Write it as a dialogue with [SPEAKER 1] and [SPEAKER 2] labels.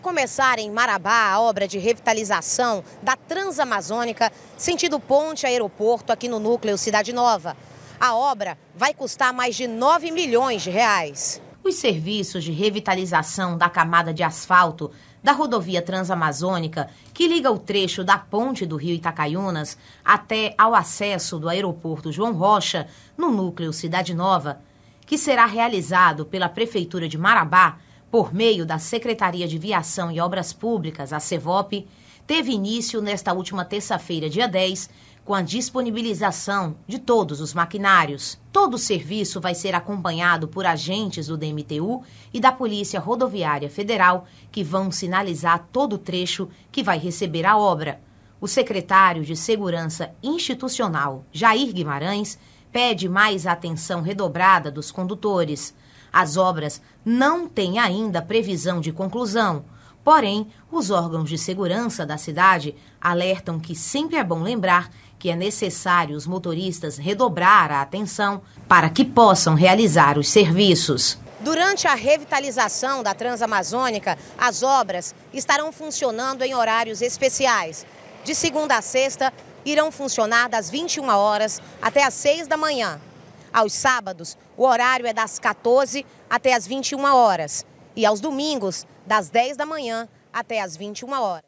[SPEAKER 1] Vai começar em Marabá a obra de revitalização da Transamazônica, sentido ponte aeroporto aqui no núcleo Cidade Nova. A obra vai custar mais de 9 milhões de reais. Os serviços de revitalização da camada de asfalto da rodovia Transamazônica, que liga o trecho da ponte do Rio Itacaiunas até ao acesso do aeroporto João Rocha, no núcleo Cidade Nova, que será realizado pela Prefeitura de Marabá, por meio da Secretaria de Viação e Obras Públicas, a CEVOP, teve início nesta última terça-feira, dia 10, com a disponibilização de todos os maquinários. Todo o serviço vai ser acompanhado por agentes do DMTU e da Polícia Rodoviária Federal, que vão sinalizar todo o trecho que vai receber a obra. O secretário de Segurança Institucional, Jair Guimarães, pede mais atenção redobrada dos condutores. As obras não têm ainda previsão de conclusão. Porém, os órgãos de segurança da cidade alertam que sempre é bom lembrar que é necessário os motoristas redobrar a atenção para que possam realizar os serviços. Durante a revitalização da Transamazônica, as obras estarão funcionando em horários especiais, de segunda a sexta, irão funcionar das 21 horas até as 6 da manhã. Aos sábados, o horário é das 14 até as 21 horas e aos domingos, das 10 da manhã até as 21 horas.